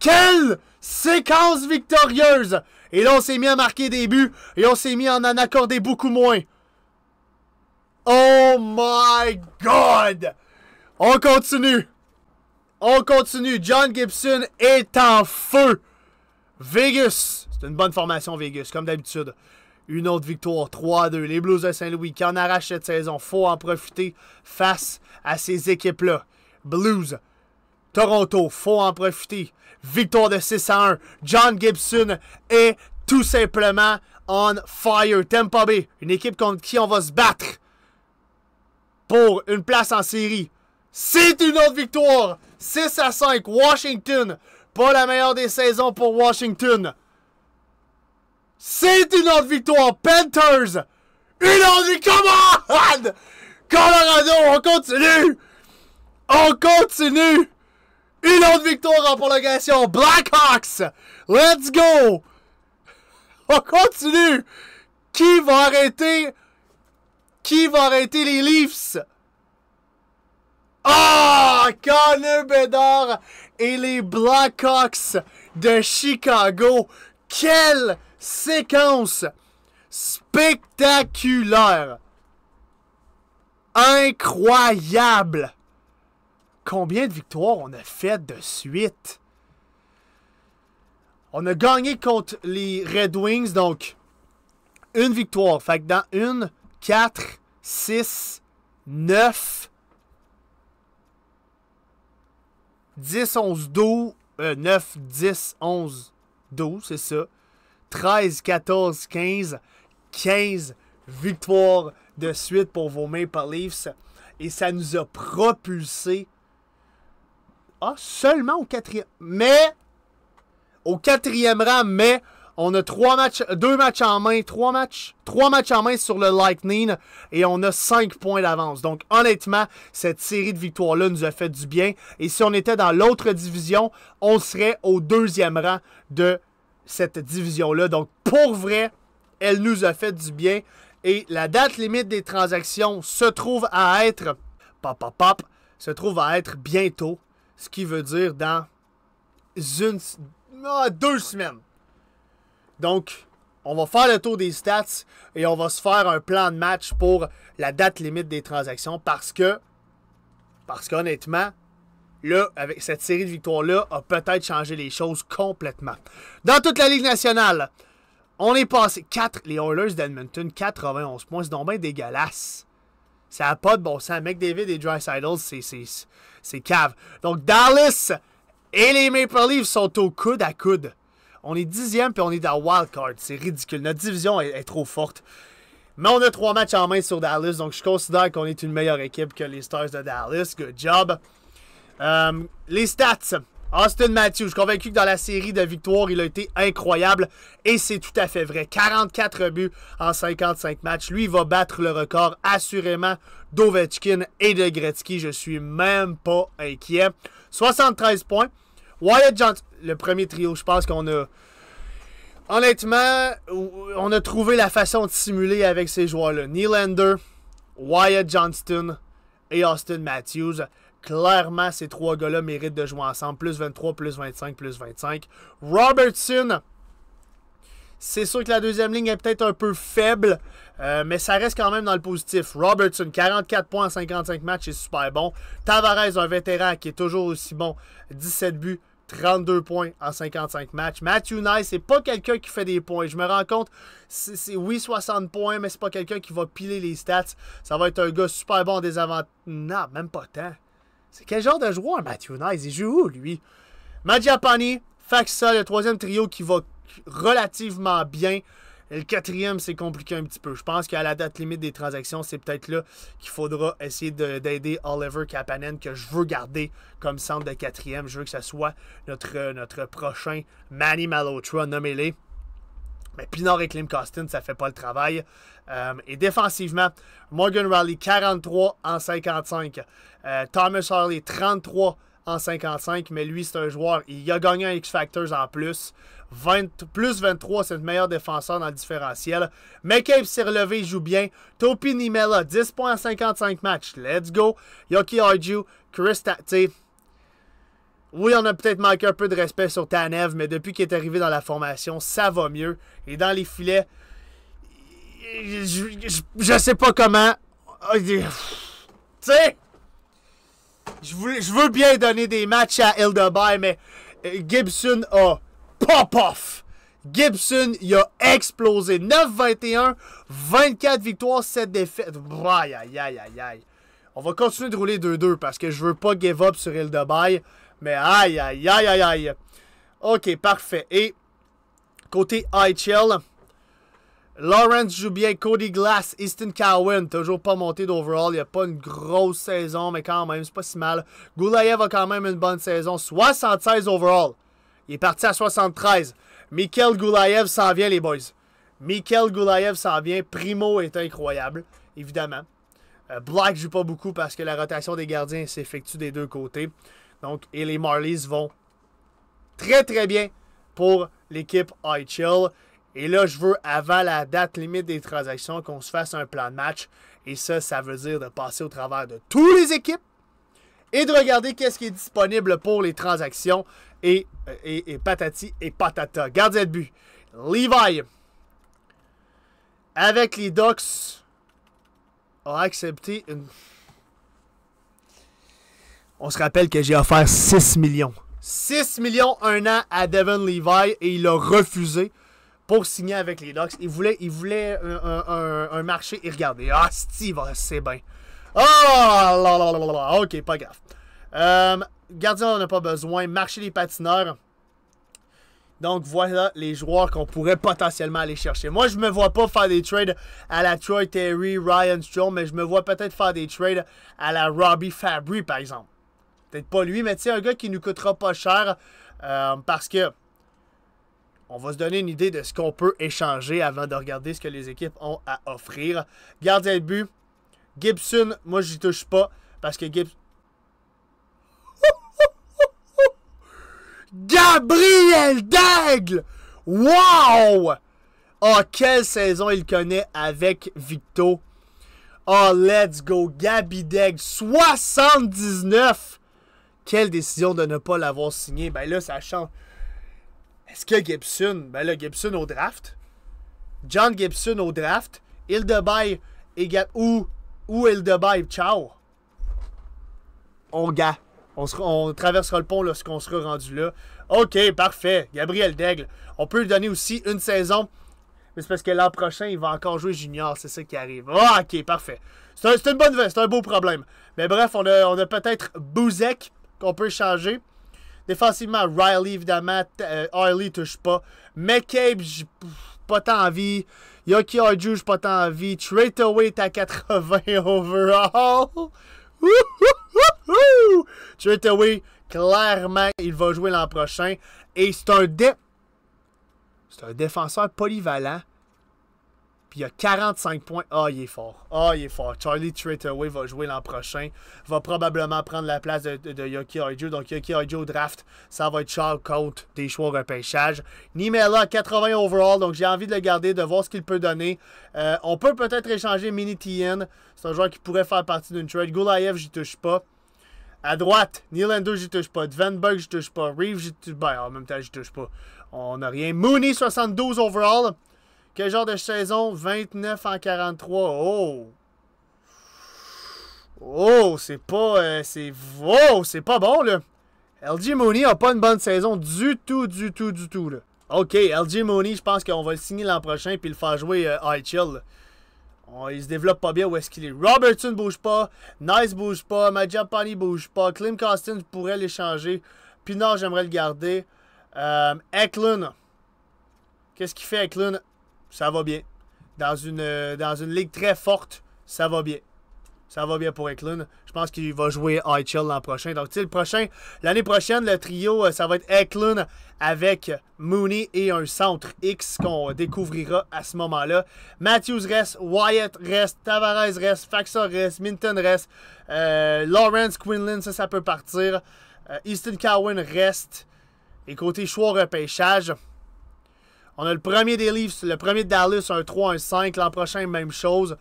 Quelle séquence victorieuse! Et là, on s'est mis à marquer des buts et on s'est mis à en accorder beaucoup moins. Oh my God! On continue. On continue. John Gibson est en feu. Vegas. C'est une bonne formation, Vegas, comme d'habitude. Une autre victoire, 3-2. Les Blues de Saint-Louis qui en arrachent cette saison. Faut en profiter face à ces équipes-là. Blues, Toronto, faut en profiter. Victoire de 6 1. John Gibson est tout simplement on fire. Tampa Bay, une équipe contre qui on va se battre pour une place en série. C'est une autre victoire. 6 à 5. Washington, pas la meilleure des saisons pour Washington. C'est une autre victoire, Panthers! Une autre victoire! Colorado, on continue! On continue! Une autre victoire en prolongation, Blackhawks! Let's go! On continue! Qui va arrêter? Qui va arrêter les Leafs? Ah! Connor Bedard et les Blackhawks de Chicago! Quel séquence spectaculaire. Incroyable. Combien de victoires on a fait de suite? On a gagné contre les Red Wings, donc une victoire. Fait que dans une, 4, 6, 9, 10, 11, 12, 9, 10, 11, 12, c'est ça. 13, 14, 15, 15 victoires de suite pour vos Maple Leafs. Et ça nous a propulsé ah, seulement au quatrième. Mais au quatrième rang, mais on a trois matchs, deux matchs en main, trois matchs, trois matchs en main sur le Lightning et on a cinq points d'avance. Donc honnêtement, cette série de victoires-là nous a fait du bien. Et si on était dans l'autre division, on serait au deuxième rang de cette division-là. Donc, pour vrai, elle nous a fait du bien. Et la date limite des transactions se trouve à être, pop, pop, pop, se trouve à être bientôt, ce qui veut dire dans une, ah, deux semaines. Donc, on va faire le tour des stats et on va se faire un plan de match pour la date limite des transactions parce que, parce qu'honnêtement, là, avec cette série de victoires-là, a peut-être changé les choses complètement. Dans toute la Ligue nationale, on est passé 4, les Oilers d'Edmonton, 91 points. C'est donc bien dégueulasse. Ça n'a pas de bon sens. McDavid et Dry c'est cave. Donc Dallas et les Maple Leafs sont au coude à coude. On est dixième puis on est dans Wildcard. C'est ridicule. Notre division est, trop forte. Mais on a trois matchs en main sur Dallas, donc je considère qu'on est une meilleure équipe que les Stars de Dallas. Good job. Euh, les stats. Austin Matthews, je suis convaincu que dans la série de victoires, il a été incroyable et c'est tout à fait vrai. 44 buts en 55 matchs. Lui, il va battre le record assurément d'Ovechkin et de Gretzky. Je suis même pas inquiet. 73 points. Wyatt Johnston, le premier trio, je pense qu'on a. Honnêtement, on a trouvé la façon de simuler avec ces joueurs-là. Nylander, Wyatt Johnston et Austin Matthews. Clairement, ces trois gars-là méritent de jouer ensemble. Plus 23, plus 25, plus 25. Robertson, c'est sûr que la deuxième ligne est peut-être un peu faible, euh, mais ça reste quand même dans le positif. Robertson, 44 points en 55 matchs, c'est super bon. Tavares, un vétéran qui est toujours aussi bon. 17 buts, 32 points en 55 matchs. Matthew Nice, c'est pas quelqu'un qui fait des points. Je me rends compte, c'est oui, 60 points, mais c'est pas quelqu'un qui va piler les stats. Ça va être un gars super bon des avant... Non, même pas tant. C'est quel genre de joueur, Matthew Nice? Il joue où, lui? Madjapani, ça, le troisième trio qui va relativement bien. le quatrième, c'est compliqué un petit peu. Je pense qu'à la date limite des transactions, c'est peut-être là qu'il faudra essayer d'aider Oliver Kapanen, que je veux garder comme centre de quatrième. Je veux que ce soit notre, notre prochain Manny Malotra, nommé les mais Pinard et Klim Kostin, ça ne fait pas le travail. Euh, et défensivement, Morgan Riley, 43 en 55. Euh, Thomas Harley, 33 en 55. Mais lui, c'est un joueur, il a gagné un X-Factors en plus. 20, plus 23, c'est le meilleur défenseur dans le différentiel. McCabe s'est relevé, Il joue bien. Topi Nimela, 10 points en 55 matchs. Let's go. Yoki Arju, Chris Tate. Oui, on a peut-être manqué un peu de respect sur Tanev, mais depuis qu'il est arrivé dans la formation, ça va mieux. Et dans les filets, je, ne sais pas comment. Ah, tu sais, je veux, bien donner des matchs à Ildebay, mais euh, Gibson a pop-off. Gibson, il a explosé. 9-21, 24 victoires, 7 défaites. Aïe, aïe, aïe, aïe, On va continuer de rouler 2-2 parce que je veux pas give up sur Ildebay. Mais aïe, aïe, aïe, aïe, aïe. OK, parfait. Et côté chill, Lawrence joue bien. Cody Glass, Easton Cowan, toujours pas monté d'overall. Il n'y a pas une grosse saison, mais quand même, c'est pas si mal. Goulayev a quand même une bonne saison. 76 overall. Il est parti à 73. Mikhail Goulayev s'en vient, les boys. Mikhail Goulayev s'en vient. Primo est incroyable, évidemment. Euh, Black joue pas beaucoup parce que la rotation des gardiens s'effectue des deux côtés et les Marlies vont très très bien pour l'équipe Chill. Et là, je veux, avant la date limite des transactions, qu'on se fasse un plan de match. Et ça, ça veut dire de passer au travers de toutes les équipes et de regarder qu'est-ce qui est disponible pour les transactions. Et, euh, patati et patata. Gardien de but. Levi, avec les Ducks, a accepté une on se rappelle que j'ai offert 6 millions. 6 millions un an à Devin Levi et il a refusé pour signer avec les Ducks. Il voulait, il voulait un, marché et regardez. Ah, Steve, ah, c'est bien. Ah, là là. ok, pas gaffe. Euh, gardien, on a pas besoin. Marché des patineurs. Donc voilà les joueurs qu'on pourrait potentiellement aller chercher. Moi, je me vois pas faire des trades à la Troy Terry, Ryan Strom, mais je me vois peut-être faire des trades à la Robbie Fabry, par exemple pas lui, mais tu un gars qui nous coûtera pas cher euh, parce que on va se donner une idée de ce qu'on peut échanger avant de regarder ce que les équipes ont à offrir. Gardien de but, Gibson, moi j'y touche pas parce que Gibson. [laughs] Gabriel Daigle! Wow! Oh, quelle saison il connaît avec Victo. Oh, let's go. Gabi Daigle, 79! Quelle décision de ne pas l'avoir signé? Ben là, ça change. Est-ce que Gibson? Ben là, Gibson au draft. John Gibson au draft. Il bye et ou, ou il ciao. On gars. On, on, traversera le pont lorsqu'on sera rendu là. OK, parfait. Gabriel Daigle. On peut lui donner aussi une saison. Mais c'est parce que l'an prochain, il va encore jouer junior. C'est ça qui arrive. OK, parfait. C'est une bonne veste. C'est un beau problème. Mais bref, on a peut-être Bouzek qu'on peut changer. Défensivement, Riley, évidemment, euh, Riley ne touche pas. McCabe, pas tant envie. Yoki Arju, pas tant envie. Traitor est à 80 [laughs] overall. Wait, clairement, il va jouer l'an prochain. Et c'est un dé... C'est un défenseur polyvalent il a 45 points. Ah, il est fort. Ah, il est fort. Charlie Traitorway va jouer l'an prochain. Va probablement prendre la place de, de, Yoki Donc Yoki Ojo draft, ça va être Charles Cote des choix au repêchage. Nimela, 80 overall. Donc j'ai envie de le garder, de voir ce qu'il peut donner. Euh, on peut peut-être échanger Mini Tien. C'est un joueur qui pourrait faire partie d'une trade. je j'y touche pas. À droite, je j'y touche pas. je j'y touche pas. je j'y touche ben, pas. en même temps, j'y touche pas. On n'a rien. Mooney, 72 overall. Quel genre de saison? 29 en 43. Oh! Oh, c'est pas... Euh, c'est... Oh, c'est pas bon, là. LG Mooney a pas une bonne saison du tout, du tout, du tout, là. OK, LG Mooney, je pense qu'on va le signer l'an prochain puis le faire jouer euh, high chill. il se développe pas bien où est-ce qu'il est. Robertson bouge pas. Nice bouge pas. Majapani bouge pas. Clem Costin, je pourrais l'échanger. Pinard, j'aimerais le garder. Euh, Eklund. Qu'est-ce qu'il fait, Eklund? ça va bien. Dans une, euh, dans une ligue très forte, ça va bien. Ça va bien pour Eklund. Je pense qu'il va jouer IHL l'an prochain. Donc, tu sais, prochain, l'année prochaine, le trio, euh, ça va être Eklund avec Mooney et un centre X qu'on découvrira à ce moment-là. Matthews reste, Wyatt reste, Tavares reste, Faxa reste, Minton reste, euh, Lawrence Quinlan, ça, ça peut partir. Easton Cowan reste. Et côté choix repêchage, on a le premier des Leafs, le premier de Dallas, un 3, un 5. L'an prochain, même chose.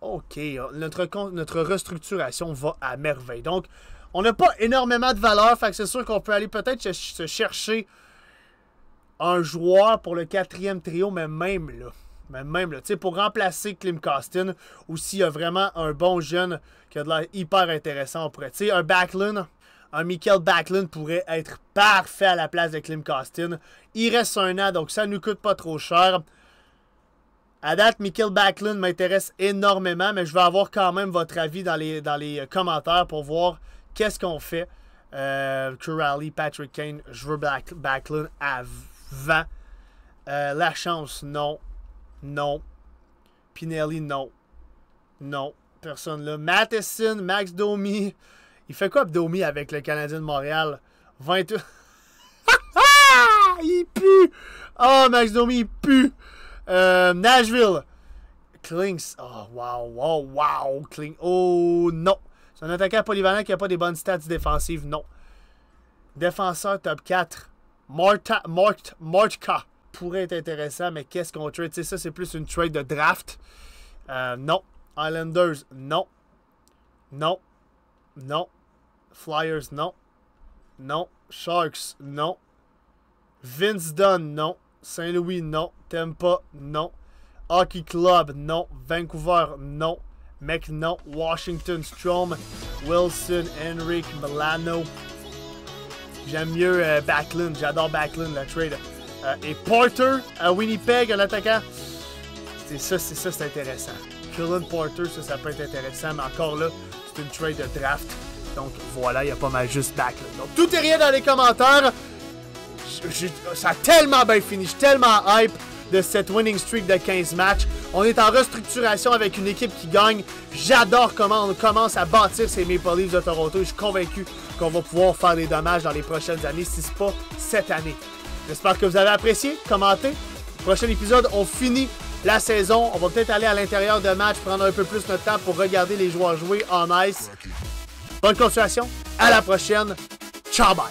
OK, notre, restructuration va à merveille. Donc, on n'a pas énormément de valeur, fait que c'est sûr qu'on peut aller peut-être se chercher un joueur pour le quatrième trio, mais même là. Mais même là, tu sais, pour remplacer Klim Costin, ou s'il y a vraiment un bon jeune qui a de l'air hyper intéressant, après. tu sais, un Backlund, un Michael Backlund pourrait être parfait à la place de Klim Kostin. Il reste un an, donc ça ne nous coûte pas trop cher. À date, Michael Backlund m'intéresse énormément, mais je vais avoir quand même votre avis dans les, dans les commentaires pour voir qu'est-ce qu'on fait. Euh, Patrick Kane, je veux Backlund avant. Euh, la chance, non. Non. Pinelli, non. Non. Personne là. Matheson, Max Domi. Il fait quoi Abdomi avec le Canadien de Montréal? 20. [laughs] il pue! Oh, Max Domi, il pue! Euh, Nashville. Clinks. Oh, wow, wow, wow. Oh, non. C'est un attaquant polyvalent qui n'a pas des bonnes stats défensives, non. Défenseur top 4. Marchka. Mortka pourrait être intéressant, mais qu'est-ce qu'on trade? C'est ça, c'est plus une trade de draft. Euh, non. Islanders, non. Non. Non. Flyers, non. Non. Sharks, non. Vince Dunn, non. Saint-Louis, non. Tampa, non. Hockey Club, non. Vancouver, non. non. Washington, Strom, Wilson, Henrik, Milano. J'aime mieux euh, Backlund. J'adore Backlund, la trade. Euh, et Porter à Winnipeg, l'attaquant. attaquant. C'est ça, c'est ça, c'est intéressant. Killen Porter, ça, ça peut être intéressant, mais encore là, c'est une trade de draft. Donc voilà, il y a pas mal juste back. Donc tout est rien dans les commentaires. ça a tellement bien fini. Je suis tellement hype de cette winning streak de 15 matchs. On est en restructuration avec une équipe qui gagne. J'adore comment on commence à bâtir ces Maple Leafs de Toronto. Je suis convaincu qu'on va pouvoir faire des dommages dans les prochaines années, si ce n'est pas cette année. J'espère que vous avez apprécié. Commentez. Prochain épisode, on finit la saison. On va peut-être aller à l'intérieur de match, prendre un peu plus notre temps pour regarder les joueurs jouer en ice. Bonne continuation. À la prochaine. Ciao, bye.